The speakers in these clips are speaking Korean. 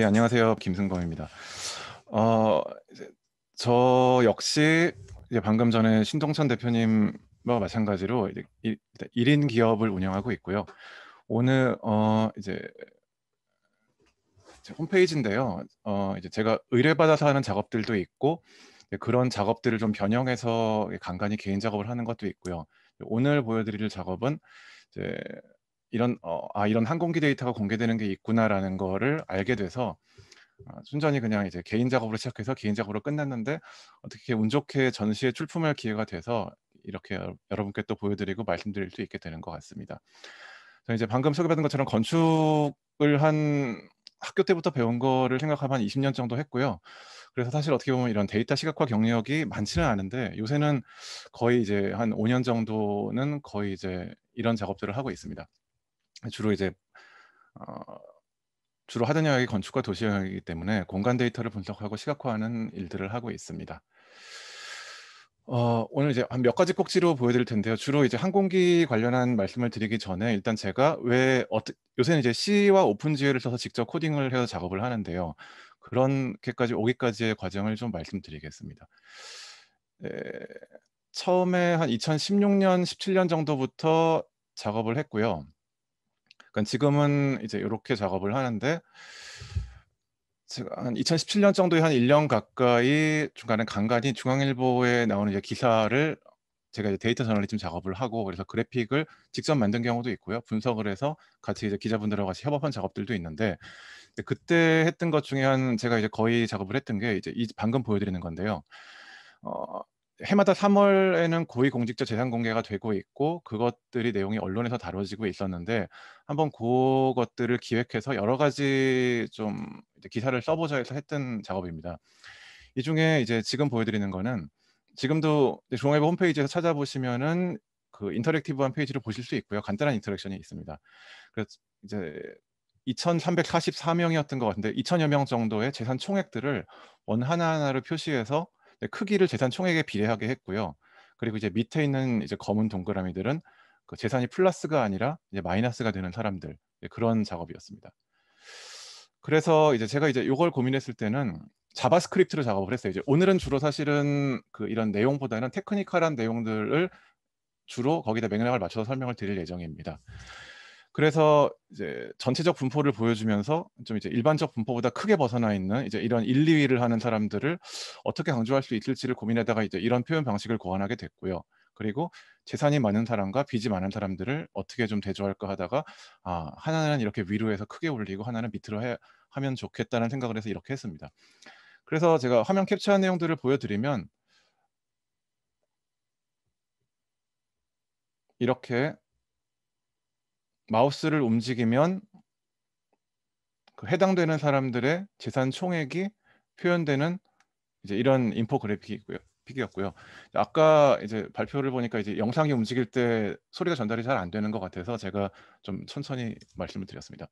예, 안녕하세요. 김승범입니다. 어, 저 역시 이제 방금 전에 신동찬 대표님과 마찬가지로 이제 1인 기업을 운영하고 있고요. 오늘 어, 이제 홈페이지인데요. 어, 이제 제가 의뢰받아서 하는 작업들도 있고 그런 작업들을 좀 변형해서 간간히 개인 작업을 하는 것도 있고요. 오늘 보여드릴 작업은 이제 이런 어, 아 이런 항공기 데이터가 공개되는 게 있구나라는 거를 알게 돼서 아, 순전히 그냥 이제 개인 작업으로 시작해서 개인 작업으로 끝났는데 어떻게 운 좋게 전시에 출품할 기회가 돼서 이렇게 여러분께 또 보여드리고 말씀드릴 수 있게 되는 것 같습니다. 이제 방금 소개받은 것처럼 건축을 한 학교 때부터 배운 거를 생각하면 한 20년 정도 했고요. 그래서 사실 어떻게 보면 이런 데이터 시각화 경력이 많지는 않은데 요새는 거의 이제 한 5년 정도는 거의 이제 이런 작업들을 하고 있습니다. 주로 이제 어, 주로 하던 영역이 건축과 도시 영역이기 때문에 공간 데이터를 분석하고 시각화하는 일들을 하고 있습니다. 어, 오늘 이제 한 몇 가지 꼭지로 보여드릴 텐데요. 주로 이제 항공기 관련한 말씀을 드리기 전에 일단 제가 왜 어떠, 요새는 이제 C와 오픈GL을 써서 직접 코딩을 해서 작업을 하는데요. 그런게까지 오기까지의 과정을 좀 말씀드리겠습니다. 에, 처음에 한 2016년, 17년 정도부터 작업을 했고요. 그러니까 지금은 이제 이렇게 작업을 하는데 제가 한 2017년 정도에 한 1년 가까이 중간에 간간히 중앙일보에 나오는 이제 기사를 제가 이제 데이터 저널리즘 작업을 하고 그래서 그래픽을 직접 만든 경우도 있고요. 분석을 해서 같이 이제 기자분들하고 같이 협업한 작업들도 있는데 그때 했던 것 중에 한 제가 이제 거의 작업을 했던 게 이제 방금 보여드리는 건데요. 어, 해마다 3월에는 고위공직자 재산 공개가 되고 있고 그것들이 내용이 언론에서 다뤄지고 있었는데 한번 그것들을 기획해서 여러 가지 좀 기사를 써보자 해서 했던 작업입니다. 이 중에 이제 지금 보여드리는 거는 지금도 종합보 홈페이지에서 찾아보시면은 그 인터랙티브한 페이지를 보실 수 있고요. 간단한 인터랙션이 있습니다. 그래서 이제 2,344명이었던 것 같은데 2,000여 명 정도의 재산 총액들을 원 하나하나를 표시해서 네, 크기를 재산 총액에 비례하게 했고요. 그리고 이제 밑에 있는 이제 검은 동그라미들은 그 재산이 플러스가 아니라 이제 마이너스가 되는 사람들 예, 그런 작업이었습니다. 그래서 이제 제가 이제 이걸 고민했을 때는 자바스크립트로 작업을 했어요. 이제 오늘은 주로 사실은 그 이런 내용보다는 테크니컬한 내용들을 주로 거기다 맥락을 맞춰서 설명을 드릴 예정입니다. 그래서 이제 전체적 분포를 보여주면서 좀 이제 일반적 분포보다 크게 벗어나 있는 이제 이런 1, 2위를 하는 사람들을 어떻게 강조할 수 있을지를 고민하다가 이제 이런 표현 방식을 고안하게 됐고요. 그리고 재산이 많은 사람과 빚이 많은 사람들을 어떻게 좀 대조할까 하다가 아 하나는 이렇게 위로 해서 크게 올리고 하나는 밑으로 해, 하면 좋겠다는 생각을 해서 이렇게 했습니다. 그래서 제가 화면 캡처한 내용들을 보여드리면 이렇게 마우스를 움직이면 그 해당되는 사람들의 재산 총액이 표현되는 이제 이런 인포 그래픽이고요. 픽이었고요. 아까 이제 발표를 보니까 이제 영상이 움직일 때 소리가 전달이 잘 안 되는 것 같아서 제가 좀 천천히 말씀을 드렸습니다.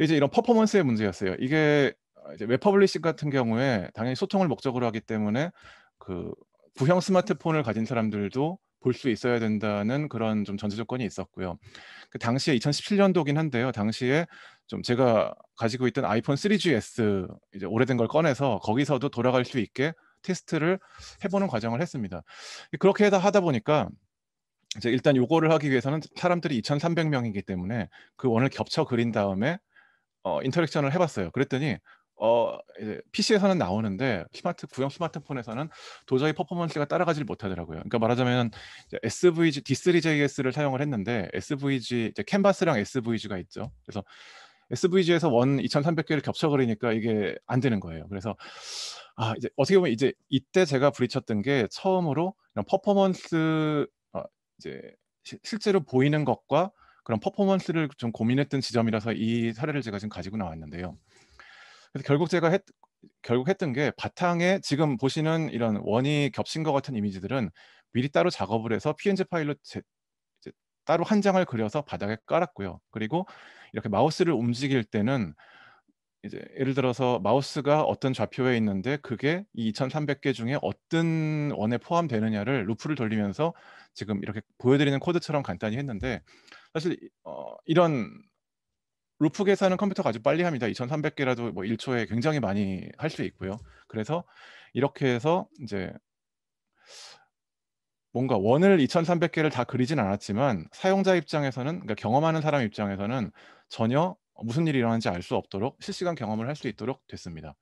이제 이런 퍼포먼스의 문제였어요. 이게 이제 웹 퍼블리싱 같은 경우에 당연히 소통을 목적으로 하기 때문에 그 부형 스마트폰을 가진 사람들도 볼수 있어야 된다는 그런 좀 전제 조건이 있었고요. 그 당시에 2017년도긴 한데요. 당시에 좀 제가 가지고 있던 아이폰 3GS 이제 오래된 걸 꺼내서 거기서도 돌아갈 수 있게 테스트를 해보는 과정을 했습니다. 그렇게 하다 보니까 이제 일단 요거를 하기 위해서는 사람들이 2,300명이기 때문에 그 원을 겹쳐 그린 다음에 어, 인터랙션을 해봤어요. 그랬더니 어, PC에서는 나오는데 스마트 구형 스마트폰에서는 도저히 퍼포먼스가 따라가질 못하더라고요. 그러니까 말하자면 이제 SVG D3JS를 사용을 했는데 SVG 캔버스랑 SVG가 있죠. 그래서 SVG에서 원 2,300개를 겹쳐버리니까 이게 안 되는 거예요. 그래서 아 이제 어떻게 보면 이제 이때 제가 부딪혔던 게 처음으로 이런 퍼포먼스 어, 이제 시, 실제로 보이는 것과 그런 퍼포먼스를 좀 고민했던 지점이라서 이 사례를 제가 지금 가지고 나왔는데요. 그래서 결국 제가 했, 결국 했던 게 바탕에 지금 보시는 이런 원이 겹친 것 같은 이미지들은 미리 따로 작업을 해서 PNG 파일로 제, 따로 한 장을 그려서 바닥에 깔았고요. 그리고 이렇게 마우스를 움직일 때는 이제 예를 들어서 마우스가 어떤 좌표에 있는데 그게 이 2,300개 중에 어떤 원에 포함되느냐를 루프를 돌리면서 지금 이렇게 보여드리는 코드처럼 간단히 했는데 사실 어, 이런 루프 계산은 컴퓨터가 아주 빨리 합니다. 2,300개라도 뭐 1초에 굉장히 많이 할 수 있고요. 그래서 이렇게 해서 이제 뭔가 원을 2,300개를 다 그리진 않았지만 사용자 입장에서는 그러니까 경험하는 사람 입장에서는 전혀 무슨 일이 일어나는지 알 수 없도록 실시간 경험을 할 수 있도록 됐습니다.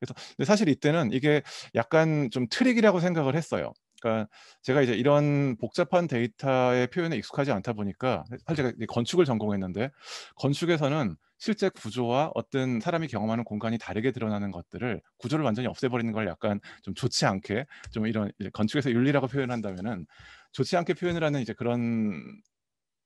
그래서 사실 이때는 이게 약간 좀 트릭이라고 생각을 했어요. 그러니까 제가 이제 이런 복잡한 데이터의 표현에 익숙하지 않다 보니까 사실 제가 건축을 전공했는데 건축에서는 실제 구조와 어떤 사람이 경험하는 공간이 다르게 드러나는 것들을 구조를 완전히 없애버리는 걸 약간 좀 좋지 않게 좀 이런 건축에서 윤리라고 표현한다면은 좋지 않게 표현을 하는 이제 그런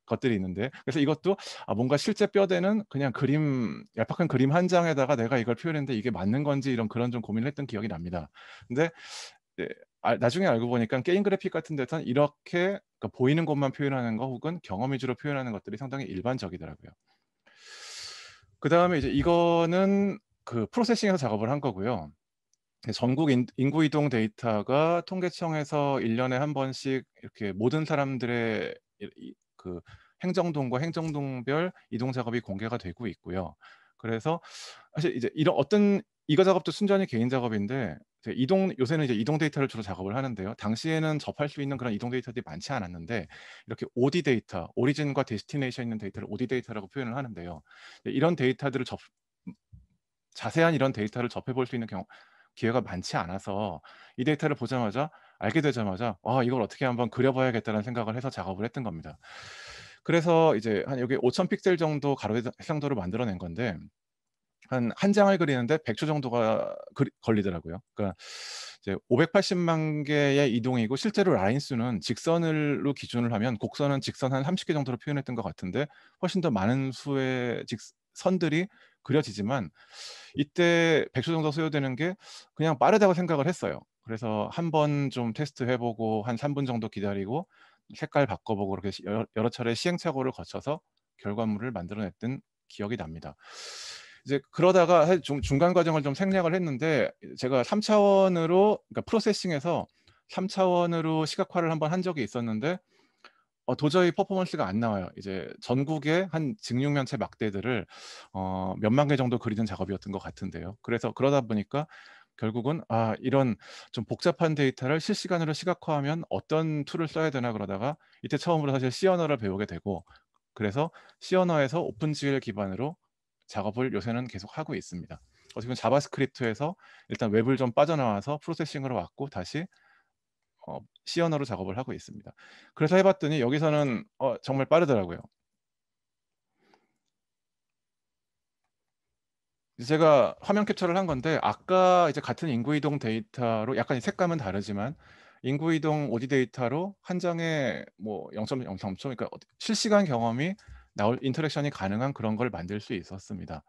것들이 있는데 그래서 이것도 아 뭔가 실제 뼈대는 그냥 그림 얄팍한 그림 한 장에다가 내가 이걸 표현했는데 이게 맞는 건지 이런 그런 좀 고민을 했던 기억이 납니다. 근데 아, 나중에 알고 보니까 게임 그래픽 같은 데서는 이렇게 그러니까 보이는 것만 표현하는 거 혹은 경험 위주로 표현하는 것들이 상당히 일반적이더라고요. 그 다음에 이제 이거는 그 프로세싱에서 작업을 한 거고요. 전국 인구 이동 데이터가 통계청에서 1년에 한 번씩 이렇게 모든 사람들의 그 행정동과 행정동별 이동 작업이 공개가 되고 있고요. 그래서 사실 이제 이런 어떤 이거 작업도 순전히 개인 작업인데 이동 요새는 이제 이동 데이터를 주로 작업을 하는데요. 당시에는 접할 수 있는 그런 이동 데이터들이 많지 않았는데 이렇게 OD 데이터, 오리진과 데스티네이션 있는 데이터를 OD 데이터라고 표현을 하는데요. 이런 데이터들을 접 자세한 이런 데이터를 접해 볼 수 있는 경우 기회가 많지 않아서 이 데이터를 보자마자 알게 되자마자 아 이걸 어떻게 한번 그려봐야겠다는 생각을 해서 작업을 했던 겁니다. 그래서 이제 한 여기 5,000 픽셀 정도 가로 해상도를 만들어낸 건데 한한 장을 그리는데 100초 정도가 그리, 걸리더라고요. 그러니까 이제 580만 개의 이동이고 실제로 라인 수는 직선으로 기준을 하면 곡선은 직선 한 30개 정도로 표현했던 것 같은데 훨씬 더 많은 수의 직, 선들이 그려지지만 이때 100초 정도 소요되는 게 그냥 빠르다고 생각을 했어요. 그래서 한 번 좀 테스트 해보고 한 3분 정도 기다리고 색깔 바꿔보고 그렇게 여러 차례 시행착오를 거쳐서 결과물을 만들어냈던 기억이 납니다. 이제 그러다가 좀 중간 과정을 좀 생략을 했는데 제가 3차원으로 그러니까 프로세싱에서 3차원으로 시각화를 한 번 한 적이 있었는데 어, 도저히 퍼포먼스가 안 나와요. 이제 전국의 한 직육면체 막대들을 어, 몇만 개 정도 그리는 작업이었던 것 같은데요. 그래서 그러다 보니까 결국은 아 이런 좀 복잡한 데이터를 실시간으로 시각화하면 어떤 툴을 써야 되나 그러다가 이때 처음으로 사실 C 언어를 배우게 되고 그래서 C 언어에서 오픈GL 기반으로 작업을 요새는 계속 하고 있습니다. 어떻게 보면 자바스크립트에서 일단 웹을 좀 빠져나와서 프로세싱으로 왔고 다시 어, C 언어로 작업을 하고 있습니다. 그래서 해봤더니 여기서는 어, 정말 빠르더라고요. 제가 화면 캡처를 한 건데 아까 이제 같은 인구 이동 데이터로 약간 색감은 다르지만 인구 이동 오디 데이터로 한 장에 뭐0.0.0 그러니까 실시간 경험이 나올 인터랙션이 가능한 그런 걸 만들 수 있었습니다.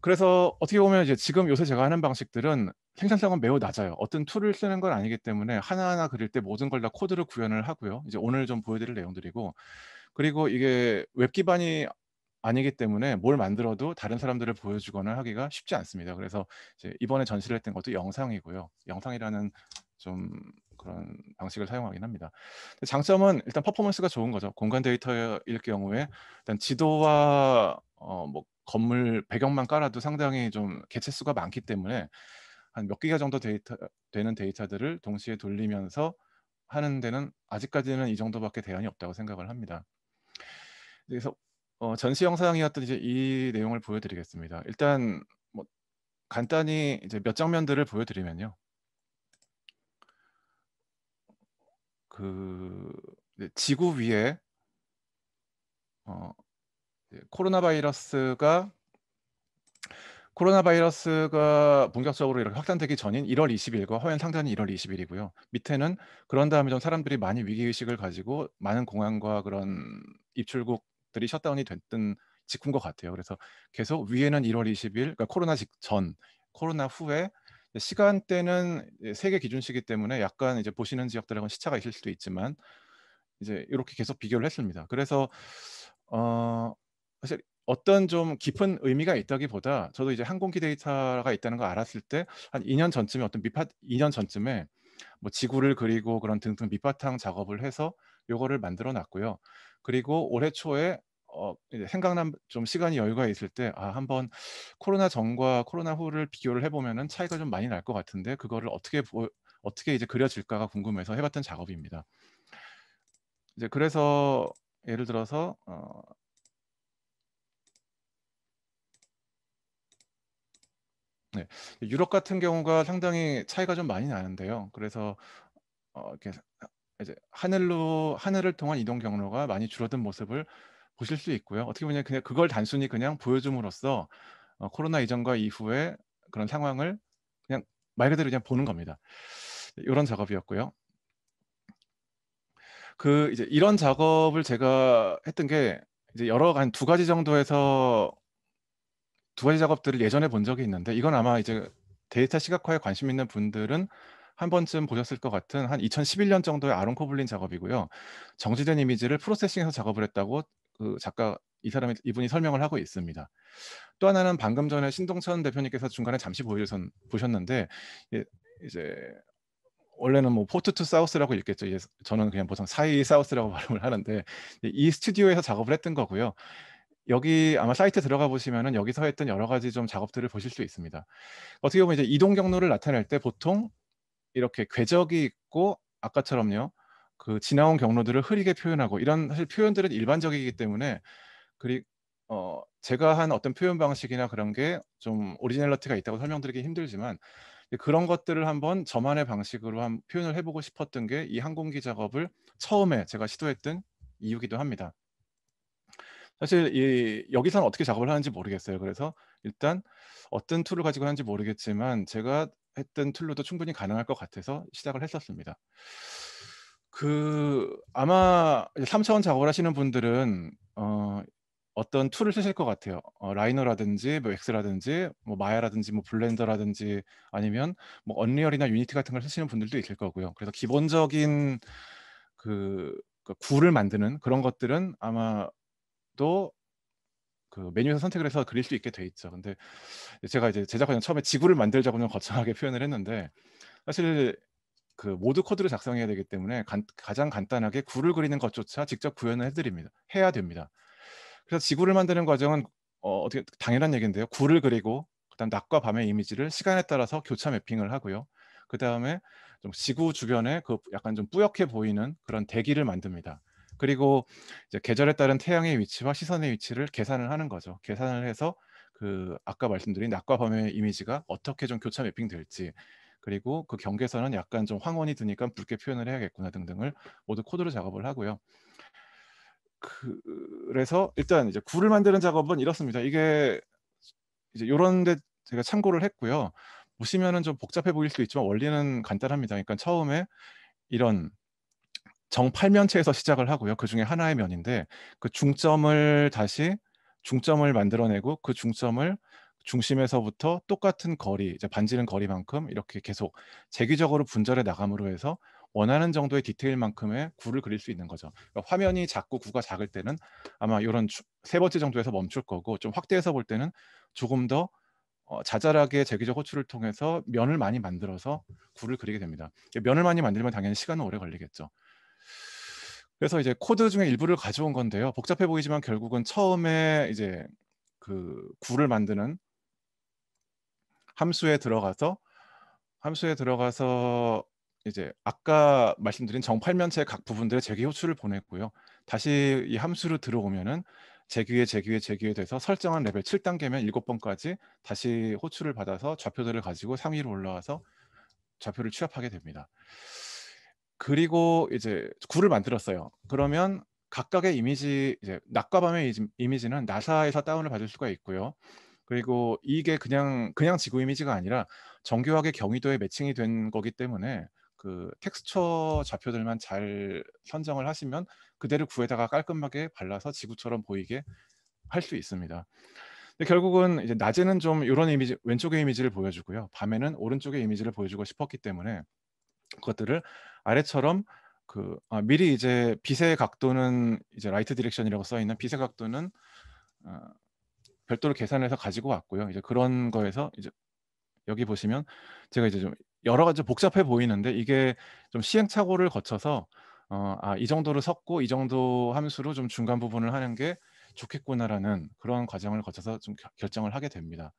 그래서 어떻게 보면 이제 지금 요새 제가 하는 방식들은 생산성은 매우 낮아요. 어떤 툴을 쓰는 건 아니기 때문에 하나하나 그릴 때 모든 걸 다 코드를 구현을 하고요. 이제 오늘 좀 보여드릴 내용들이고 그리고 이게 웹 기반이 아니기 때문에 뭘 만들어도 다른 사람들을 보여주거나 하기가 쉽지 않습니다. 그래서 이번에 전시를 했던 것도 영상이고요. 영상이라는 좀 그런 방식을 사용하긴 합니다. 장점은 일단 퍼포먼스가 좋은 거죠. 공간 데이터일 경우에 일단 지도와 어, 뭐 건물 배경만 깔아도 상당히 좀 개체 수가 많기 때문에 한 몇 기가 정도 데이터 되는 데이터들을 동시에 돌리면서 하는 데는 아직까지는 이 정도밖에 대안이 없다고 생각을 합니다. 그래서 어, 전시 영상이었던 이제 이 내용을 보여드리겠습니다. 일단 뭐 간단히 이제 몇 장면들을 보여드리면요. 그 지구 위에 어, 코로나 바이러스가 코로나 바이러스가 본격적으로 이렇게 확산되기 전인 1월 20일과 허연 상단이 1월 20일이고요. 밑에는 그런 다음에 좀 사람들이 많이 위기 의식을 가지고 많은 공항과 그런 입출국들이 셧다운이 됐던 직후인 것 같아요. 그래서 계속 위에는 1월 20일, 그러니까 코로나 직전, 코로나 후에 시간대는 세계 기준시기 때문에 약간 이제 보시는 지역들하고는 시차가 있을 수도 있지만 이제 이렇게 계속 비교를 했습니다. 그래서 어 사실 어떤 좀 깊은 의미가 있다기보다 저도 이제 항공기 데이터가 있다는 걸 알았을 때 한 2년 전쯤에 어떤 밑바 2년 전쯤에 뭐 지구를 그리고 그런 등등 밑바탕 작업을 해서 요거를 만들어 놨고요. 그리고 올해 초에 어, 생각난 좀 시간이 여유가 있을 때 아, 한번 코로나 전과 코로나 후를 비교를 해보면은 차이가 좀 많이 날 것 같은데 그거를 어떻게 보, 어떻게 이제 그려질까가 궁금해서 해봤던 작업입니다. 이제 그래서 예를 들어서 어, 네. 유럽 같은 경우가 상당히 차이가 좀 많이 나는데요. 그래서 어, 이렇게 이제 하늘로 하늘을 통한 이동 경로가 많이 줄어든 모습을 보실 수 있고요. 어떻게 보면 그냥 그걸 단순히 그냥 보여줌으로써 어, 코로나 이전과 이후의 그런 상황을 그냥 말 그대로 그냥 보는 겁니다. 이런 작업이었고요. 그 이제 이런 작업을 제가 했던 게 이제 여러 한 두 가지 정도에서 두 가지 작업들을 예전에 본 적이 있는데 이건 아마 이제 데이터 시각화에 관심 있는 분들은 한 번쯤 보셨을 것 같은 한 2011년 정도의 아론 코블린 작업이고요. 정지된 이미지를 프로세싱해서 작업을 했다고 그 작가 이 사람이 이분이 설명을 하고 있습니다. 또 하나는 방금 전에 신동천 대표님께서 중간에 잠시 보여선 보셨는데 예, 이제 원래는 뭐 포트 투 사우스라고 읽겠죠. 이제 저는 그냥 보통 사이 사우스라고 발음을 하는데 이 스튜디오에서 작업을 했던 거고요. 여기 아마 사이트 들어가 보시면은 여기서 했던 여러 가지 좀 작업들을 보실 수 있습니다. 어떻게 보면 이제 이동 경로를 나타낼 때 보통 이렇게 궤적이 있고 아까처럼요. 그 지나온 경로들을 흐리게 표현하고 이런 사실 표현들은 일반적이기 때문에 그리 어 제가 한 어떤 표현 방식이나 그런 게 좀 오리지널리티가 있다고 설명드리기 힘들지만 그런 것들을 한번 저만의 방식으로 한 표현을 해보고 싶었던 게 이 항공기 작업을 처음에 제가 시도했던 이유기도 합니다. 사실 이 여기서는 어떻게 작업을 하는지 모르겠어요. 그래서 일단 어떤 툴을 가지고 하는지 모르겠지만 제가 했던 툴로도 충분히 가능할 것 같아서 시작을 했었습니다. 그 아마 3차원 작업을 하시는 분들은 어, 어떤 툴을 쓰실 것 같아요. 어, 라이너라든지 뭐 엑스라든지 뭐 마야라든지 뭐 블렌더라든지 아니면 뭐 언리얼이나 유니티 같은 걸 쓰시는 분들도 있을 거고요. 그래서 기본적인 그, 그 그러니까 구를 만드는 그런 것들은 아마도 그 메뉴에서 선택을 해서 그릴 수 있게 돼 있죠. 근데 제가 이제 제작 과정 처음에 지구를 만들자고 좀 거창하게 표현을 했는데 사실 그 모드 코드를 작성해야 되기 때문에 간, 가장 간단하게 구를 그리는 것조차 직접 구현을 해드립니다. 해야 됩니다. 그래서 지구를 만드는 과정은 어, 어떻게 당연한 얘기인데요. 구를 그리고 그다음 낮과 밤의 이미지를 시간에 따라서 교차 매핑을 하고요. 그 다음에 좀 지구 주변에 그 약간 좀 뿌옇게 보이는 그런 대기를 만듭니다. 그리고 이제 계절에 따른 태양의 위치와 시선의 위치를 계산을 하는 거죠. 계산을 해서 그 아까 말씀드린 낮과 밤의 이미지가 어떻게 좀 교차 매핑될지 그리고 그 경계선은 약간 좀 황원이 드니까 붉게 표현을 해야겠구나 등등을 모두 코드로 작업을 하고요. 그, 그래서 일단 이제 구를 만드는 작업은 이렇습니다. 이게 이제 요런데 제가 참고를 했고요. 보시면은 좀 복잡해 보일 수도 있지만 원리는 간단합니다. 그러니까 처음에 이런 정팔면체에서 시작을 하고요. 그 중에 하나의 면인데 그 중점을 다시 중점을 만들어내고 그 중점을 중심에서부터 똑같은 거리, 이제 반지는 거리만큼 이렇게 계속 재기적으로 분절해 나감으로 해서 원하는 정도의 디테일만큼의 구를 그릴 수 있는 거죠. 그러니까 화면이 작고 구가 작을 때는 아마 이런 세 번째 정도에서 멈출 거고 좀 확대해서 볼 때는 조금 더 어, 자잘하게 재기적 호출을 통해서 면을 많이 만들어서 구를 그리게 됩니다. 면을 많이 만들면 당연히 시간은 오래 걸리겠죠. 그래서 이제 코드 중에 일부를 가져온 건데요. 복잡해 보이지만 결국은 처음에 이제 그 구를 만드는 함수에 들어가서 함수에 들어가서 이제 아까 말씀드린 정팔면체 각 부분들의 재기 호출을 보냈고요. 다시 이 함수로 들어오면은 재기에재기에재기에 돼서 설정한 레벨 7단계면 7번까지 다시 호출을 받아서 좌표들을 가지고 상위로 올라와서 좌표를 취합하게 됩니다. 그리고 이제 구를 만들었어요. 그러면 각각의 이미지 이제 낮과 밤의 이미지는 나사에서 다운을 받을 수가 있고요. 그리고 이게 그냥 그냥 지구 이미지가 아니라 정교하게 경위도에 매칭이 된 거기 때문에 그 텍스처 좌표들만 잘 선정을 하시면 그대로 구에다가 깔끔하게 발라서 지구처럼 보이게 할 수 있습니다. 근데 결국은 이제 낮에는 좀 이런 이미지 왼쪽의 이미지를 보여주고요, 밤에는 오른쪽의 이미지를 보여주고 싶었기 때문에 그것들을 아래처럼 그 아, 미리 이제 빛의 각도는 이제 라이트 디렉션이라고 써 있는 빛의 각도는 어, 별도로 계산해서 가지고 왔고요. 이제 그런 거에서 이제 여기 보시면 제가 이제 좀 여러 가지 복잡해 보이는데 이게 좀 시행착오를 거쳐서 어, 아, 이 정도로 섞고 이 정도 함수로 좀 중간 부분을 하는 게 좋겠구나라는 그런 과정을 거쳐서 좀 결정을 하게 됩니다.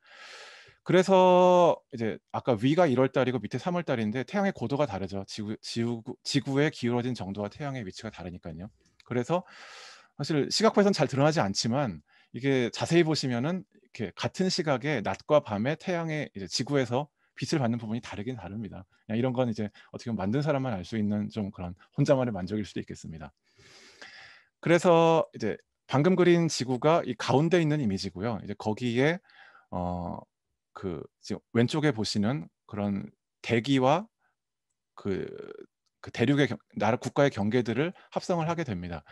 그래서 이제 아까 위가 1월 달이고 밑에 3월 달인데 태양의 고도가 다르죠. 지구, 지구, 지구의 기울어진 정도와 태양의 위치가 다르니까요. 그래서 사실 시각화에선 잘 드러나지 않지만 이게 자세히 보시면은 이렇게 같은 시각에 낮과 밤에 태양의 이제 지구에서 빛을 받는 부분이 다르긴 다릅니다. 이런 건 이제 어떻게 보면 만든 사람만 알 수 있는 좀 그런 혼자만의 만족일 수도 있겠습니다. 그래서 이제 방금 그린 지구가 이 가운데 있는 이미지고요. 이제 거기에 어그 지금 왼쪽에 보시는 그런 대기와 그그 대륙의 나라 국가의 경계들을 합성을 하게 됩니다.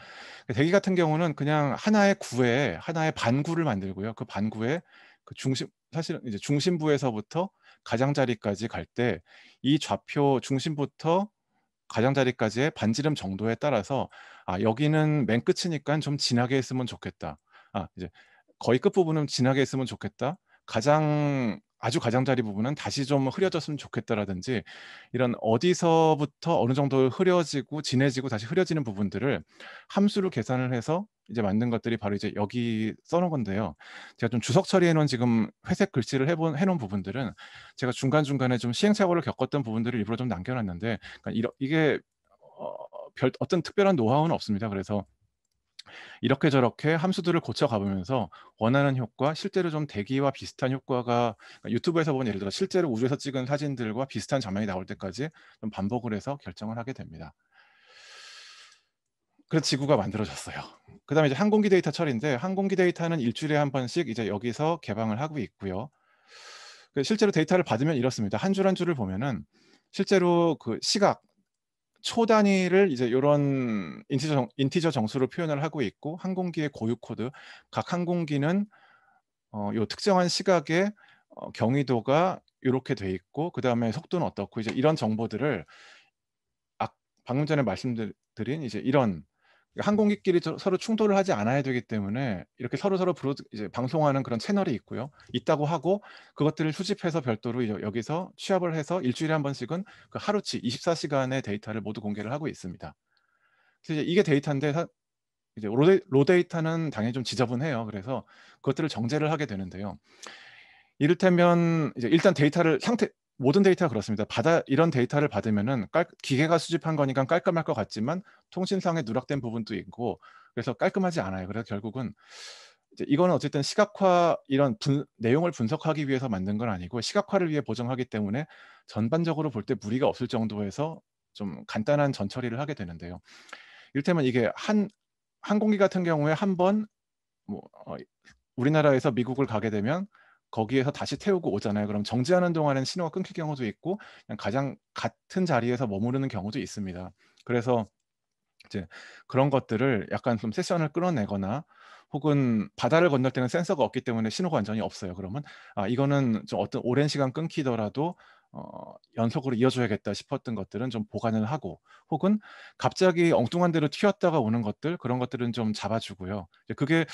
그 대기 같은 경우는 그냥 하나의 구에 하나의 반구를 만들고요. 그 반구에 그 중심 사실은 이제 중심부에서부터 가장자리까지 갈 때 이 좌표 중심부터 가장자리까지의 반지름 정도에 따라서 아 여기는 맨 끝이니까 좀 진하게 했으면 좋겠다. 아 이제 거의 끝 부분은 진하게 했으면 좋겠다. 가장 아주 가장자리 부분은 다시 좀 흐려졌으면 좋겠다라든지 이런 어디서부터 어느 정도 흐려지고 진해지고 다시 흐려지는 부분들을 함수로 계산을 해서 이제 만든 것들이 바로 이제 여기 써놓은 건데요. 제가 좀 주석 처리해놓은 지금 회색 글씨를 해본 해놓은 부분들은 제가 중간 중간에 좀 시행착오를 겪었던 부분들을 일부러 좀 남겨놨는데 그러니까 이러, 이게 어, 별 어떤 특별한 노하우는 없습니다. 그래서 이렇게 저렇게 함수들을 고쳐 가보면서 원하는 효과, 실제로 좀 대기와 비슷한 효과가 그러니까 유튜브에서 본 예를 들어 실제로 우주에서 찍은 사진들과 비슷한 장면이 나올 때까지 좀 반복을 해서 결정을 하게 됩니다. 그래서 지구가 만들어졌어요. 그다음에 이제 항공기 데이터 처리인데 항공기 데이터는 일주일에 한 번씩 이제 여기서 개방을 하고 있고요. 그 실제로 데이터를 받으면 이렇습니다. 한 줄 한 줄을 보면은 실제로 그 시각 초 단위를 이제 이런 인티저, 정, 인티저 정수로 표현을 하고 있고 항공기의 고유 코드 각 항공기는 어, 요 특정한 시각에 어, 경위도가 이렇게 돼 있고 그 다음에 속도는 어떻고 이제 이런 정보들을 아, 방금 전에 말씀드린 이제 이런 항공기끼리 그러니까 서로 충돌을 하지 않아야 되기 때문에 이렇게 서로 서로 브로 이제 방송하는 그런 채널이 있고요. 있다고 하고 그것들을 수집해서 별도로 여기서 취합을 해서 일주일에 한 번씩은 그 하루치 24시간의 데이터를 모두 공개를 하고 있습니다. 그래서 이게 데이터인데 이제 로데, 이터는 당연히 좀 지저분해요. 그래서 그것들을 정제를 하게 되는데요. 이를테면 이제 일단 데이터를 상태 모든 데이터가 그렇습니다. 받아 이런 데이터를 받으면은 깔, 기계가 수집한 거니까 깔끔할 것 같지만 통신상에 누락된 부분도 있고 그래서 깔끔하지 않아요. 그래서 결국은 이거는 제이 어쨌든 시각화 이런 분, 내용을 분석하기 위해서 만든 건 아니고 시각화를 위해 보정하기 때문에 전반적으로 볼 때 무리가 없을 정도에서 좀 간단한 전처리를 하게 되는데요. 이를테면 이게 한 항공기 같은 경우에 한 번 뭐 어, 우리나라에서 미국을 가게 되면 거기에서 다시 태우고 오잖아요. 그럼 정지하는 동안에는 신호가 끊길 경우도 있고 그냥 가장 같은 자리에서 머무르는 경우도 있습니다. 그래서 이제 그런 것들을 약간 좀 세션을 끌어내거나 혹은 바다를 건널 때는 센서가 없기 때문에 신호가 완전히 없어요. 그러면 아 이거는 좀 어떤 오랜 시간 끊기더라도 어, 연속으로 이어줘야겠다 싶었던 것들은 좀 보관을 하고 혹은 갑자기 엉뚱한 데로 튀었다가 오는 것들 그런 것들은 좀 잡아주고요. 그게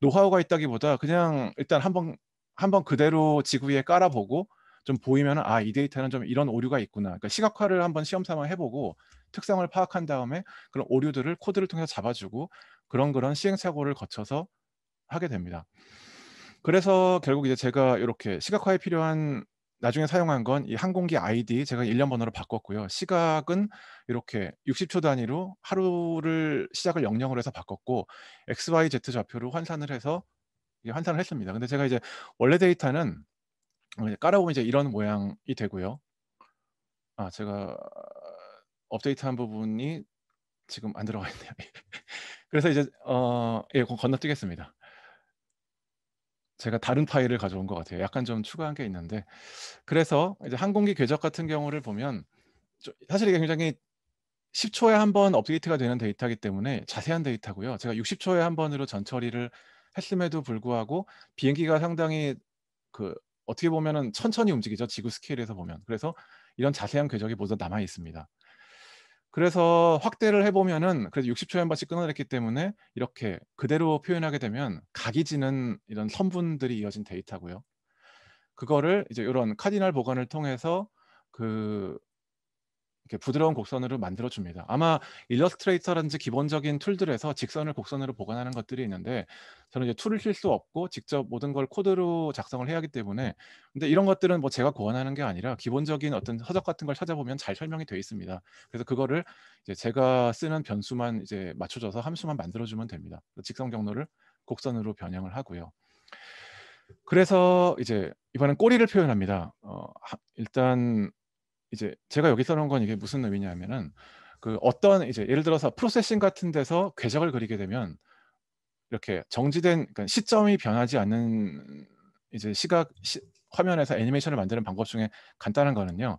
노하우가 있다기보다 그냥 일단 한번 한번 그대로 지구 위에 깔아보고 좀 보이면 아이 데이터는 좀 이런 오류가 있구나. 그러니까 시각화를 한번 시험 삼아 해보고 특성을 파악한 다음에 그런 오류들을 코드를 통해서 잡아주고 그런 그런 시행착오를 거쳐서 하게 됩니다. 그래서 결국 이제 제가 이렇게 시각화에 필요한 나중에 사용한 건 이 항공기 아이디 제가 1년 번호로 바꿨고요. 시각은 이렇게 60초 단위로 하루를 시작을 영영으로 해서 바꿨고 XYZ 좌표로 환산을 해서 환산을 했습니다. 근데 제가 이제 원래 데이터는 깔아보면 이제 이런 모양이 되고요. 아 제가 업데이트한 부분이 지금 안 들어가 있네요. 그래서 이제 어, 예, 건너뛰겠습니다. 제가 다른 파일을 가져온 것 같아요. 약간 좀 추가한 게 있는데 그래서 이제 항공기 궤적 같은 경우를 보면 사실 이게 굉장히 10초에 한 번 업데이트가 되는 데이터이기 때문에 자세한 데이터고요. 제가 60초에 한 번으로 전 처리를 했음에도 불구하고 비행기가 상당히 그 어떻게 보면은 천천히 움직이죠 지구 스케일에서 보면 그래서 이런 자세한 궤적이 모두 남아 있습니다. 그래서 확대를 해보면은 그래도 6 0초연한씩 끊어냈기 때문에 이렇게 그대로 표현하게 되면 각이 지는 이런 선분들이 이어진 데이터고요. 그거를 이제 이런 카디널 보관을 통해서 그 이렇게 부드러운 곡선으로 만들어 줍니다. 아마 일러스트레이터라든지 기본적인 툴들에서 직선을 곡선으로 보관하는 것들이 있는데 저는 이제 툴을 쓸 수 없고 직접 모든 걸 코드로 작성을 해야 하기 때문에 근데 이런 것들은 뭐 제가 고안하는 게 아니라 기본적인 어떤 서적 같은 걸 찾아보면 잘 설명이 되어 있습니다. 그래서 그거를 이제 제가 쓰는 변수만 이제 맞춰줘서 함수만 만들어 주면 됩니다. 직선 경로를 곡선으로 변형을 하고요. 그래서 이제 이번엔 꼬리를 표현합니다. 어, 일단 이제 제가 여기 써놓은 건 이게 무슨 의미냐면은 그 어떤 이제 예를 들어서 프로세싱 같은 데서 궤적을 그리게 되면 이렇게 정지된 그러니까 시점이 변하지 않는 이제 시각 시, 화면에서 애니메이션을 만드는 방법 중에 간단한 거는요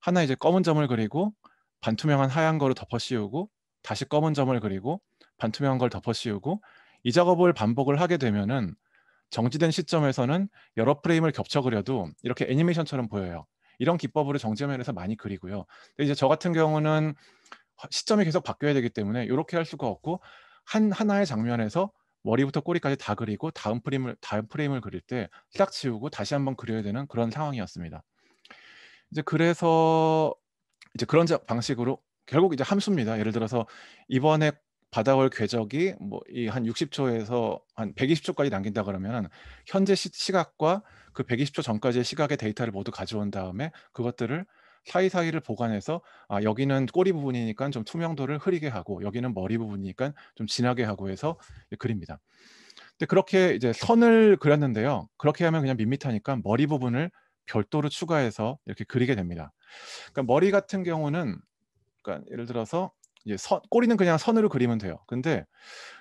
하나 이제 검은 점을 그리고 반투명한 하얀 거로 덮어씌우고 다시 검은 점을 그리고 반투명한 걸 덮어씌우고 이 작업을 반복을 하게 되면은 정지된 시점에서는 여러 프레임을 겹쳐 그려도 이렇게 애니메이션처럼 보여요. 이런 기법으로 정지면에서 많이 그리고요. 근데 이제 저 같은 경우는 시점이 계속 바뀌어야 되기 때문에 이렇게 할 수가 없고 한 하나의 장면에서 머리부터 꼬리까지 다 그리고 다음 프레임을 다음 프레임을 그릴 때딱 지우고 다시 한번 그려야 되는 그런 상황이었습니다. 이제 그래서 이제 그런 방식으로 결국 이제 함수입니다. 예를 들어서 이번에 받아올 궤적이 뭐 이 한 60초에서 한 120초까지 남긴다 그러면 현재 시, 각과 그 120초 전까지의 시각의 데이터를 모두 가져온 다음에 그것들을 사이사이를 보관해서 아 여기는 꼬리 부분이니까 좀 투명도를 흐리게 하고 여기는 머리 부분이니까 좀 진하게 하고 해서 그립니다. 근데 그렇게 이제 선을 그렸는데요. 그렇게 하면 그냥 밋밋하니까 머리 부분을 별도로 추가해서 이렇게 그리게 됩니다. 그러니까 머리 같은 경우는 그러니까 예를 들어서 이제 선, 꼬리는 그냥 선으로 그리면 돼요. 근데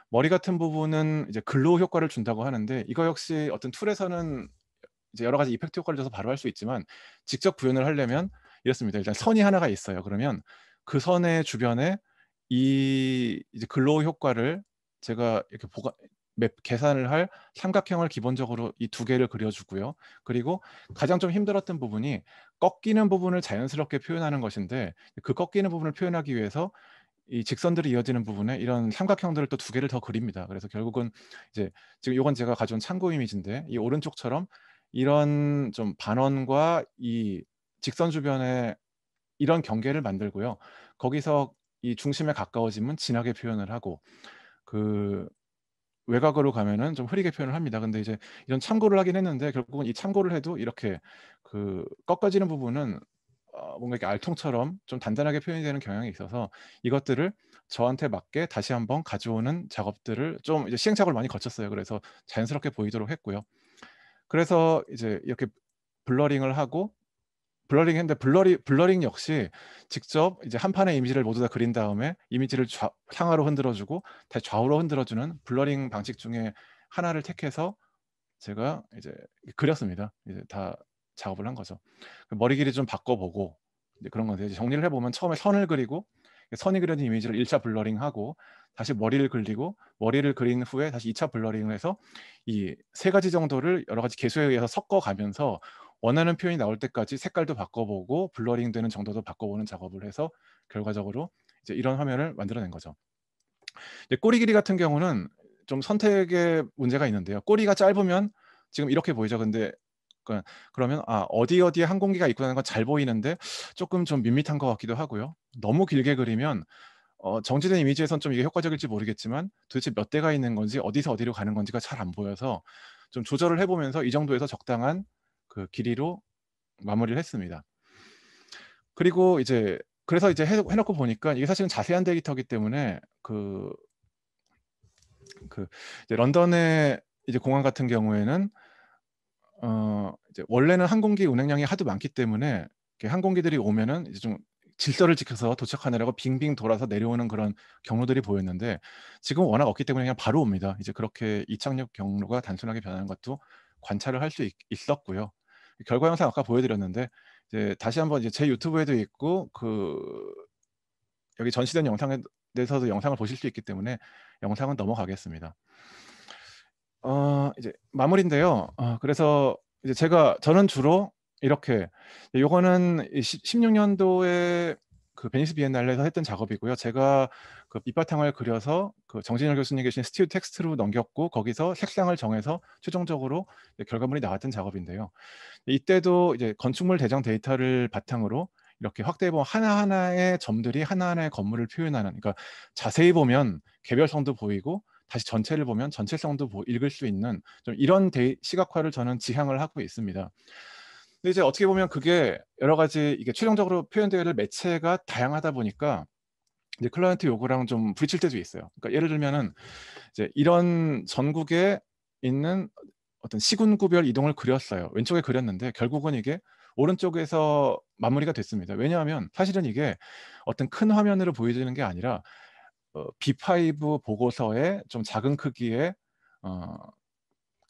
머리 같은 부분은 이제 글로 효과를 준다고 하는데 이거 역시 어떤 툴에서는 이제 여러 가지 이펙트 효과를 줘서 바로 할 수 있지만 직접 구현을 하려면 이렇습니다. 일단 선이 하나가 있어요. 그러면 그 선의 주변에 이 이제 글로우 효과를 제가 이렇게 보가 맵 계산을 할 삼각형을 기본적으로 이 두 개를 그려주고요. 그리고 가장 좀 힘들었던 부분이 꺾이는 부분을 자연스럽게 표현하는 것인데 그 꺾이는 부분을 표현하기 위해서 이 직선들이 이어지는 부분에 이런 삼각형들을 또 두 개를 더 그립니다. 그래서 결국은 이제 지금 이건 제가 가져온 참고 이미지인데 이 오른쪽처럼 이런 좀 반원과 이 직선 주변에 이런 경계를 만들고요. 거기서 이 중심에 가까워지면 진하게 표현을 하고 그 외곽으로 가면은 좀 흐리게 표현을 합니다. 근데 이제 이런 참고를 하긴 했는데 결국은 이 참고를 해도 이렇게 그 꺾어지는 부분은 어 뭔가 이렇게 알통처럼 좀 단단하게 표현이 되는 경향이 있어서 이것들을 저한테 맞게 다시 한번 가져오는 작업들을 좀 이제 시행착오를 많이 거쳤어요. 그래서 자연스럽게 보이도록 했고요. 그래서 이제 이렇게 블러링을 하고 블러링 했는데 블러리, 블러링 역시 직접 이제 한 판의 이미지를 모두 다 그린 다음에 이미지를 좌, 상하로 흔들어주고 다 좌우로 흔들어주는 블러링 방식 중에 하나를 택해서 제가 이제 그렸습니다. 이제 다 작업을 한 거죠. 머리 길이 좀 바꿔보고 이제 그런 건데 정리를 해보면 처음에 선을 그리고 선이 그려진 이미지를 1차 블러링하고 다시 머리를 그리고 머리를 그린 후에 다시 2차 블러링을 해서 이 세 가지 정도를 여러 가지 개수에 의해서 섞어 가면서 원하는 표현이 나올 때까지 색깔도 바꿔보고 블러링 되는 정도도 바꿔보는 작업을 해서 결과적으로 이제 이런 화면을 만들어낸 거죠. 이제 꼬리 길이 같은 경우는 좀 선택의 문제가 있는데요. 꼬리가 짧으면 지금 이렇게 보이죠. 근데 그러니까 그러면아 어디 어디에 항공기가 있구나는 건 잘 보이는데 조금 좀 밋밋한 것 같기도 하고요. 너무 길게 그리면 어, 정지된 이미지에선 좀 이게 효과적일지 모르겠지만 도대체 몇 대가 있는 건지 어디서 어디로 가는 건지가 잘 안 보여서 좀 조절을 해보면서 이 정도에서 적당한 그 길이로 마무리를 했습니다. 그리고 이제 그래서 이제 해, 놓고 보니까 이게 사실은 자세한 데이터기 때문에 그그 그, 그 런던의 이제 공항 같은 경우에는 어, 이제 원래는 항공기 운행량이 하도 많기 때문에 항공기들이 오면은 이제 좀 질서를 지켜서 도착하느라고 빙빙 돌아서 내려오는 그런 경로들이 보였는데 지금 워낙 없기 때문에 그냥 바로 옵니다. 이제 그렇게 이착륙 경로가 단순하게 변하는 것도 관찰을 할 수 있었고요. 결과 영상 아까 보여드렸는데 이제 다시 한번 이제 제 유튜브에도 있고 그 여기 전시된 영상에서도 대해 영상을 보실 수 있기 때문에 영상은 넘어가겠습니다. 어, 이제 마무리인데요. 어, 그래서 이제 제가 저는 주로 이렇게 요거는 16년도에 그 베니스 비엔날레에서 했던 작업이고요. 제가 그 밑바탕을 그려서 그 정진열 교수님 계신 스튜 텍스트로 넘겼고 거기서 색상을 정해서 최종적으로 결과물이 나왔던 작업인데요. 이때도 이제 건축물 대장 데이터를 바탕으로 이렇게 확대해 보면 하나하나의 점들이 하나하나의 건물을 표현하는 그러니까 자세히 보면 개별성도 보이고 다시 전체를 보면 전체성도 읽을 수 있는 좀 이런 데이, 시각화를 저는 지향을 하고 있습니다. 근데 이제 어떻게 보면 그게 여러 가지 이게 최종적으로 표현될 매체가 다양하다 보니까 이제 클라이언트 요구랑 좀 부딪힐 때도 있어요. 그러니까 예를 들면은 이제 이런 전국에 있는 어떤 시군구별 이동을 그렸어요. 왼쪽에 그렸는데 결국은 이게 오른쪽에서 마무리가 됐습니다. 왜냐하면 사실은 이게 어떤 큰 화면으로 보여지는 게 아니라 어, B5 보고서에 좀 작은 크기의 어,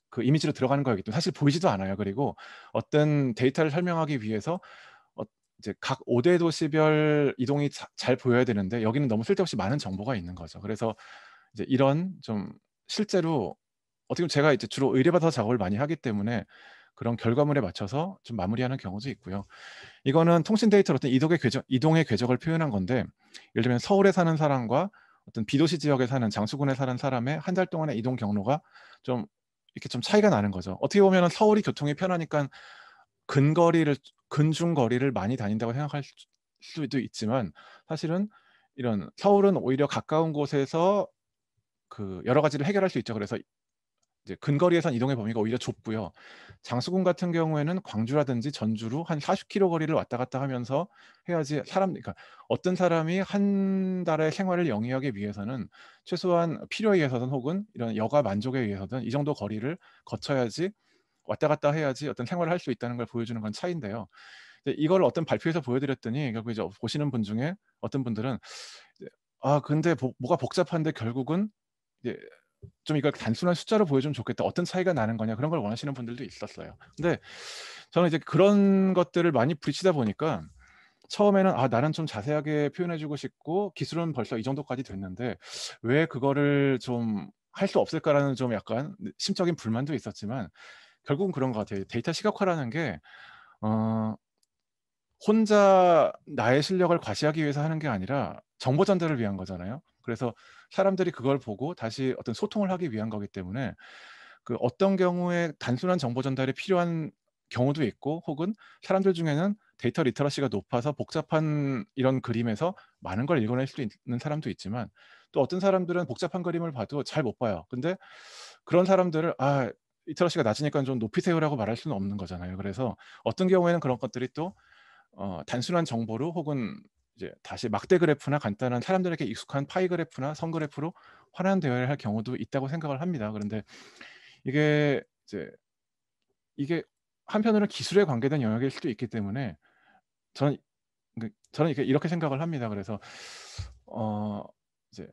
그 이미지로 들어가는 거였기 때문에 사실 보이지도 않아요. 그리고 어떤 데이터를 설명하기 위해서 어, 이제 각 5대 도시별 이동이 자, 잘 보여야 되는데 여기는 너무 쓸데없이 많은 정보가 있는 거죠. 그래서 이제 이런 좀 실제로 어떻게 보면 제가 이제 주로 의뢰받아서 작업을 많이 하기 때문에 그런 결과물에 맞춰서 좀 마무리하는 경우도 있고요. 이거는 통신 데이터로 어떤 이동의 궤적, 이동의 궤적을 표현한 건데 예를 들면 서울에 사는 사람과 어떤 비도시 지역에 사는 장수군에 사는 사람의 한 달 동안의 이동 경로가 좀 이렇게 좀 차이가 나는 거죠. 어떻게 보면 서울이 교통이 편하니까 근거리를 근중 거리를 많이 다닌다고 생각할 수도 있지만 사실은 이런 서울은 오히려 가까운 곳에서 그 여러 가지를 해결할 수 있죠. 그래서 이제 근거리에선 이동의 범위가 오히려 좁고요. 장수군 같은 경우에는 광주라든지 전주로 한 40km 거리를 왔다 갔다 하면서 해야지 사람 그러니까 어떤 사람이 한 달의 생활을 영위하기 위해서는 최소한 필요에 의해서든 혹은 이런 여가 만족에 의해서든 이 정도 거리를 거쳐야지 왔다 갔다 해야지 어떤 생활을 할 수 있다는 걸 보여주는 건 차인데요. 이걸 어떤 발표에서 보여드렸더니 결국 이제 보시는 분 중에 어떤 분들은 아 근데 뭐, 뭐가 복잡한데 결국은 이제 좀 이걸 단순한 숫자로 보여주면 좋겠다. 어떤 차이가 나는 거냐 그런 걸 원하시는 분들도 있었어요. 근데 저는 이제 그런 것들을 많이 부딪히다 보니까 처음에는 아 나는 좀 자세하게 표현해주고 싶고 기술은 벌써 이 정도까지 됐는데 왜 그거를 좀 할 수 없을까라는 좀 약간 심적인 불만도 있었지만 결국은 그런 것 같아요. 데이터 시각화라는 게 어, 혼자 나의 실력을 과시하기 위해서 하는 게 아니라 정보 전달을 위한 거잖아요. 그래서 사람들이 그걸 보고 다시 어떤 소통을 하기 위한 거기 때문에 그 어떤 경우에 단순한 정보 전달이 필요한 경우도 있고 혹은 사람들 중에는 데이터 리터러시가 높아서 복잡한 이런 그림에서 많은 걸 읽어낼 수도 있는 사람도 있지만 또 어떤 사람들은 복잡한 그림을 봐도 잘 못 봐요. 근데 그런 사람들을 아 리터러시가 낮으니까 좀 높이세요라고 말할 수는 없는 거잖아요. 그래서 어떤 경우에는 그런 것들이 또 어, 단순한 정보로 혹은 이제 다시 막대 그래프나 간단한 사람들에게 익숙한 파이 그래프나 선 그래프로 환원 대화를 할 경우도 있다고 생각을 합니다. 그런데 이게 이제 이게 한편으로는 기술에 관계된 영역일 수도 있기 때문에 저는 그 저는 이렇게, 이렇게 생각을 합니다. 그래서 어 이제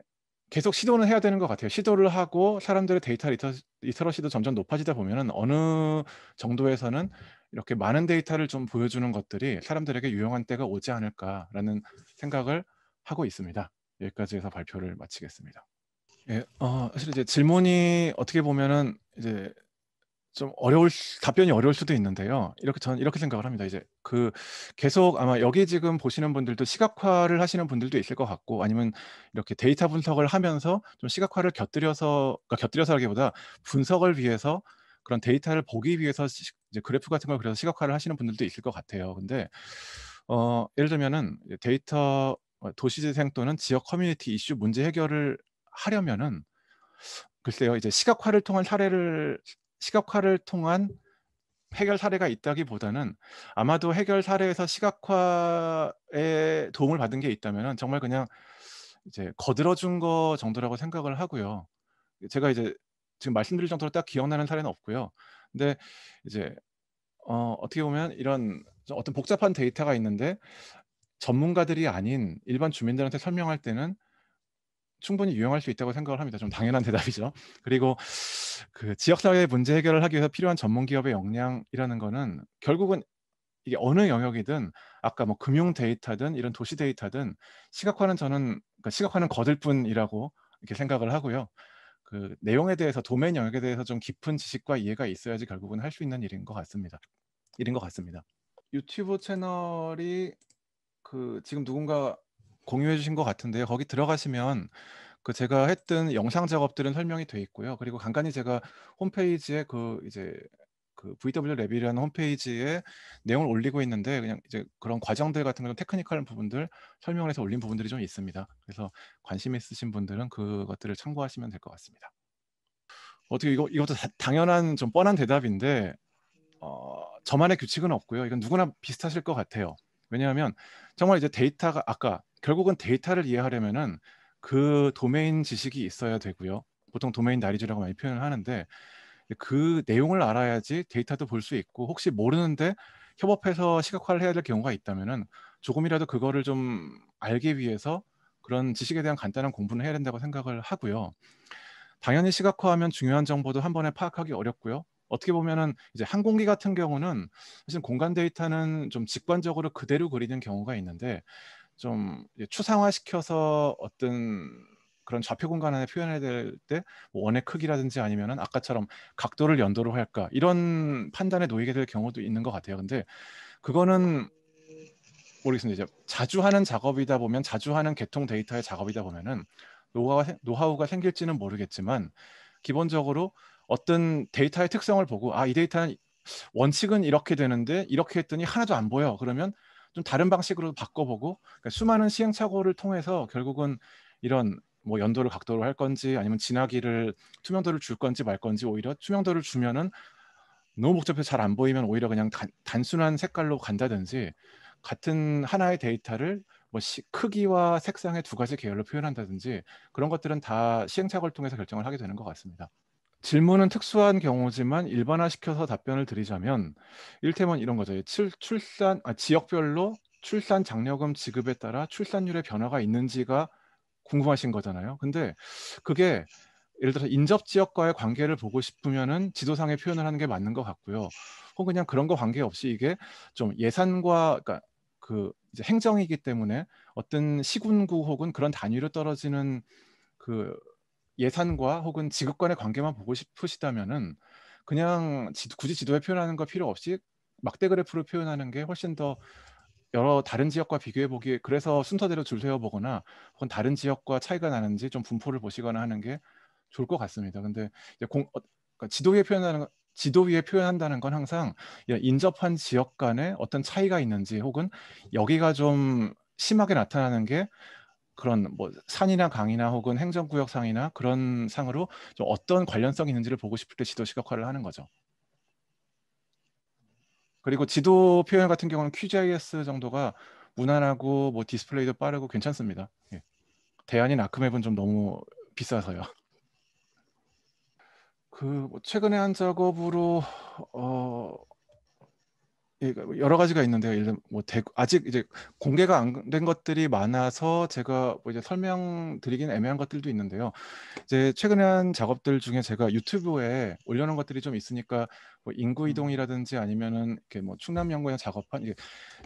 계속 시도는 해야 되는 것 같아요. 시도를 하고 사람들의 데이터 리터, 리터러시도 점점 높아지다 보면은 어느 정도에서는 이렇게 많은 데이터를 좀 보여주는 것들이 사람들에게 유용한 때가 오지 않을까라는 생각을 하고 있습니다. 여기까지 해서 발표를 마치겠습니다. 예, 어, 사실 이제 질문이 어떻게 보면은 이제 좀 어려울 답변이 어려울 수도 있는데요. 이렇게 저는 이렇게 생각을 합니다. 이제 그 계속 아마 여기 지금 보시는 분들도 시각화를 하시는 분들도 있을 것 같고 아니면 이렇게 데이터 분석을 하면서 좀 시각화를 곁들여서 그러니까 곁들여서하기보다 분석을 위해서 그런 데이터를 보기 위해서 시, 이제 그래프 같은 걸 그래서 시각화를 하시는 분들도 있을 것 같아요. 근데 어, 예를 들면은 데이터 어, 도시재생 또는 지역 커뮤니티 이슈 문제 해결을 하려면은 글쎄요 이제 시각화를 통한 사례를 시각화를 통한 해결 사례가 있다기보다는 아마도 해결 사례에서 시각화에 도움을 받은 게 있다면 은 정말 그냥 이제 거들어준 거 정도라고 생각을 하고요. 제가 이제 지금 말씀드릴 정도로 딱 기억나는 사례는 없고요. 근데 이제 어, 어떻게 보면 이런 어떤 복잡한 데이터가 있는데 전문가들이 아닌 일반 주민들한테 설명할 때는 충분히 유용할 수 있다고 생각을 합니다. 좀 당연한 대답이죠. 그리고 그 지역사회 문제 해결을 하기 위해서 필요한 전문 기업의 역량이라는 거는 결국은 이게 어느 영역이든 아까 뭐 금융 데이터든 이런 도시 데이터든 시각화는 저는 그러니까 시각화는 거들 뿐이라고 이렇게 생각을 하고요. 그 내용에 대해서 도메인 영역에 대해서 좀 깊은 지식과 이해가 있어야지 결국은 할 수 있는 일인 것 같습니다. 일인 것 같습니다. 유튜브 채널이 그 지금 누군가 공유해 주신 것 같은데요. 거기 들어가시면 그 제가 했던 영상 작업들은 설명이 돼 있고요. 그리고 간간히 제가 홈페이지에 그 이제 그 VW 랩이라는 홈페이지에 내용을 올리고 있는데 그냥 이제 그런 과정들 같은 그런 테크니컬한 부분들 설명을 해서 올린 부분들이 좀 있습니다. 그래서 관심 있으신 분들은 그것들을 참고하시면 될 것 같습니다. 어떻게 이거 이것도 당연한 좀 뻔한 대답인데 어, 저만의 규칙은 없고요. 이건 누구나 비슷하실 것 같아요. 왜냐하면 정말 이제 데이터가 아까 결국은 데이터를 이해하려면은 그 도메인 지식이 있어야 되고요. 보통 도메인 날이즈라고 많이 표현을 하는데 그 내용을 알아야지 데이터도 볼 수 있고 혹시 모르는데 협업해서 시각화를 해야 될 경우가 있다면은 조금이라도 그거를 좀 알기 위해서 그런 지식에 대한 간단한 공부는 해야 된다고 생각을 하고요. 당연히 시각화하면 중요한 정보도 한 번에 파악하기 어렵고요. 어떻게 보면은 이제 항공기 같은 경우는 사실 공간 데이터는 좀 직관적으로 그대로 그리는 경우가 있는데 좀 추상화시켜서 어떤 그런 좌표 공간 안에 표현해야 될때 뭐 원의 크기라든지 아니면은 아까처럼 각도를 연도로 할까 이런 판단에 놓이게 될 경우도 있는 것 같아요. 근데 그거는 모르겠습니다. 이제 자주 하는 작업이다 보면 자주 하는 개통 데이터의 작업이다 보면은 노하우가, 노하우가 생길지는 모르겠지만 기본적으로 어떤 데이터의 특성을 보고 아 이 데이터는 원칙은 이렇게 되는데 이렇게 했더니 하나도 안 보여 그러면 좀 다른 방식으로 바꿔보고 그러니까 수많은 시행착오를 통해서 결국은 이런 뭐 연도를 각도로 할 건지 아니면 진하기를 투명도를 줄 건지 말 건지 오히려 투명도를 주면은 너무 복잡해서 잘안 보이면 오히려 그냥 간, 단순한 색깔로 간다든지 같은 하나의 데이터를 뭐 시, 크기와 색상의 두 가지 계열로 표현한다든지 그런 것들은 다 시행착오를 통해서 결정을 하게 되는 것 같습니다. 질문은 특수한 경우지만 일반화시켜서 답변을 드리자면 일테면 이런 거죠. 출, 출산 아, 지역별로 출산 장려금 지급에 따라 출산율의 변화가 있는지가 궁금하신 거잖아요. 근데 그게 예를 들어서 인접 지역과의 관계를 보고 싶으면은 지도상의 표현을 하는 게 맞는 것 같고요. 혹은 그냥 그런 거 관계없이 이게 좀 예산과 그러니까 그 이제 행정이기 때문에 어떤 시군구 혹은 그런 단위로 떨어지는 그 예산과 혹은 지급 관의 관계만 보고 싶으시다면은 그냥 굳이 지도에 표현하는 거 필요 없이 막대 그래프를 표현하는 게 훨씬 더 여러 다른 지역과 비교해 보기 그래서 순서대로 줄 세워 보거나 혹은 다른 지역과 차이가 나는지 좀 분포를 보시거나 하는 게 좋을 것 같습니다. 근데 이제 공 어, 그러니까 지도에 위 표현하는 지도 위에 표현한다는 건 항상 인접한 지역 간에 어떤 차이가 있는지 혹은 여기가 좀 심하게 나타나는 게 그런 뭐 산이나 강이나 혹은 행정구역 상이나 그런 상으로 좀 어떤 관련성이 있는지를 보고 싶을 때 지도시 각화를 하는 거죠. 그리고 지도 표현 같은 경우는 QGIS 정도가 무난하고 뭐 디스플레이도 빠르고 괜찮습니다. 예. 대안인 아크맵은 좀 너무 비싸서요. 그 뭐 최근에 한 작업으로 어, 예, 그러니까 뭐 여러 가지가 있는데요. 예를 들면 뭐 대구, 아직 이제 공개가 안 된 것들이 많아서 제가 뭐 이제 설명드리긴 애매한 것들도 있는데요. 이제 최근에 한 작업들 중에 제가 유튜브에 올려놓은 것들이 좀 있으니까 뭐 인구 음. 이동이라든지 아니면은 이렇게 뭐 충남 연구에 작업한 이게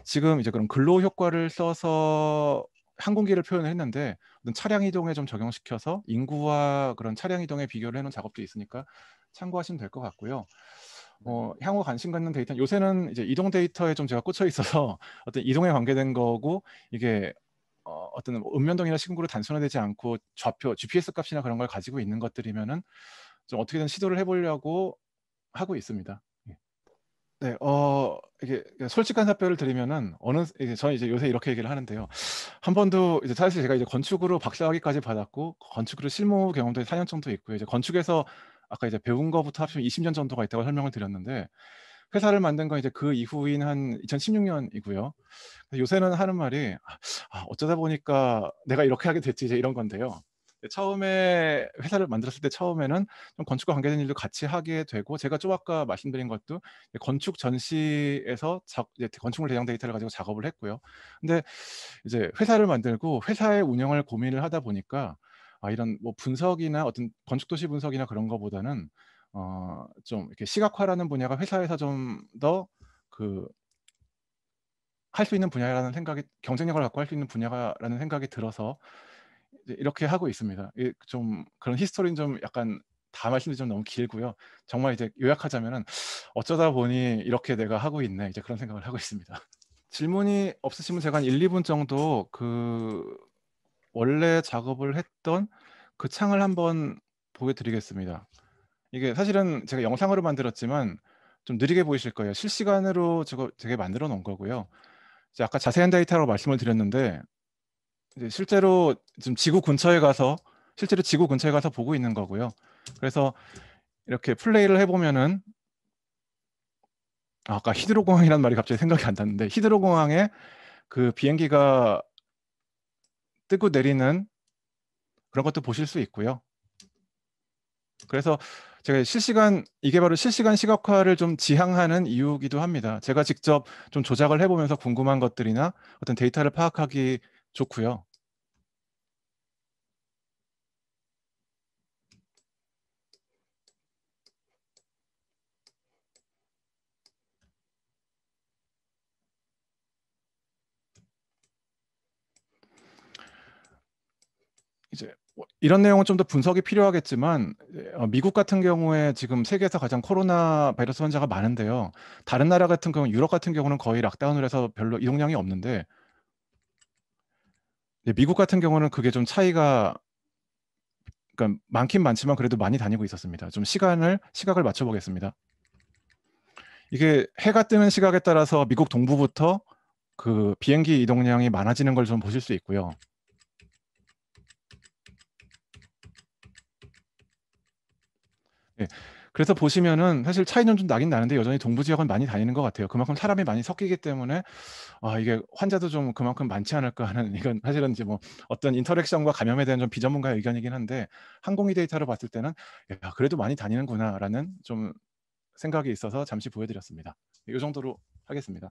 지금 이제 그런 근로 효과를 써서 항공기를 표현을 했는데 어떤 차량 이동에 좀 적용시켜서 인구와 그런 차량 이동에 비교를 해놓은 작업도 있으니까 참고하시면 될 것 같고요. 네. 어, 향후 관심 갖는 데이터 요새는 이제 이동 데이터에 좀 제가 꽂혀 있어서 어떤 이동에 관계된 거고 이게 어, 어떤 뭐 읍면동이나 시군구로 단순화되지 않고 좌표 GPS 값이나 그런 걸 가지고 있는 것들이면은 좀 어떻게든 시도를 해보려고 하고 있습니다. 예. 네, 어 이게 그러니까 솔직한 답변을 드리면은 어느 이제 저는 이제 요새 이렇게 얘기를 하는데요. 한 번도 이제 사실 제가 이제 건축으로 박사학위까지 받았고 건축으로 실무 경험도 4년 정도 있고요. 이제 건축에서 아까 이제 배운 거부터 합치면 20년 정도가 있다고 설명을 드렸는데 회사를 만든 건 이제 그 이후인 한 2016년이고요. 요새는 하는 말이 아, 어쩌다 보니까 내가 이렇게 하게 됐지 이제 이런 건데요. 처음에 회사를 만들었을 때 처음에는 좀 건축과 관계된 일도 같이 하게 되고 제가 좀 아까 말씀드린 것도 건축 전시에서 자, 이제 건축물 대장 데이터를 가지고 작업을 했고요. 근데 이제 회사를 만들고 회사의 운영을 고민을 하다 보니까 아, 이런 뭐 분석이나 어떤 건축도시 분석이나 그런 거보다는 어, 좀 이렇게 시각화라는 분야가 회사에서 좀 더 그 할 수 있는 분야라는 생각이 경쟁력을 갖고 할 수 있는 분야라는 생각이 들어서 이렇게 하고 있습니다. 좀 그런 히스토리는 좀 약간 다 말씀드리면 너무 길고요. 정말 이제 요약하자면은 어쩌다 보니 이렇게 내가 하고 있네 이제 그런 생각을 하고 있습니다. 질문이 없으시면 제가 한 1, 2분 정도 그 원래 작업을 했던 그 창을 한번 보여드리겠습니다. 이게 사실은 제가 영상으로 만들었지만 좀 느리게 보이실 거예요. 실시간으로 저거 되게 만들어 놓은 거고요. 이제 아까 자세한 데이터로 말씀을 드렸는데 이제 실제로 지금 지구 근처에 가서 실제로 지구 근처에 가서 보고 있는 거고요. 그래서 이렇게 플레이를 해보면은 아, 아까 히드로 공항이라는 말이 갑자기 생각이 안 났는데 히드로 공항에 그 비행기가 뜨고 내리는 그런 것도 보실 수 있고요. 그래서 제가 실시간 이게 바로 실시간 시각화를 좀 지향하는 이유기도 합니다. 제가 직접 좀 조작을 해보면서 궁금한 것들이나 어떤 데이터를 파악하기 좋고요. 이제 뭐 이런 내용은 좀 더 분석이 필요하겠지만 어, 미국 같은 경우에 지금 세계에서 가장 코로나 바이러스 환자가 많은데요. 다른 나라 같은 경우 유럽 같은 경우는 거의 락다운을 해서 별로 이동량이 없는데 네, 미국 같은 경우는 그게 좀 차이가 그러니까 많긴 많지만 그래도 많이 다니고 있었습니다. 좀 시간을 시각을 맞춰 보겠습니다. 이게 해가 뜨는 시각에 따라서 미국 동부부터 그 비행기 이동량이 많아지는 걸 좀 보실 수 있고요. 예. 그래서 보시면은 사실 차이는 좀 나긴 나는데 여전히 동부 지역은 많이 다니는 것 같아요. 그만큼 사람이 많이 섞이기 때문에 아 이게 환자도 좀 그만큼 많지 않을까 하는 이건 사실은 이제 뭐 어떤 인터랙션과 감염에 대한 좀 비전문가의 의견이긴 한데 항공기 데이터를 봤을 때는 야 그래도 많이 다니는구나라는 좀 생각이 있어서 잠시 보여드렸습니다. 이 정도로 하겠습니다.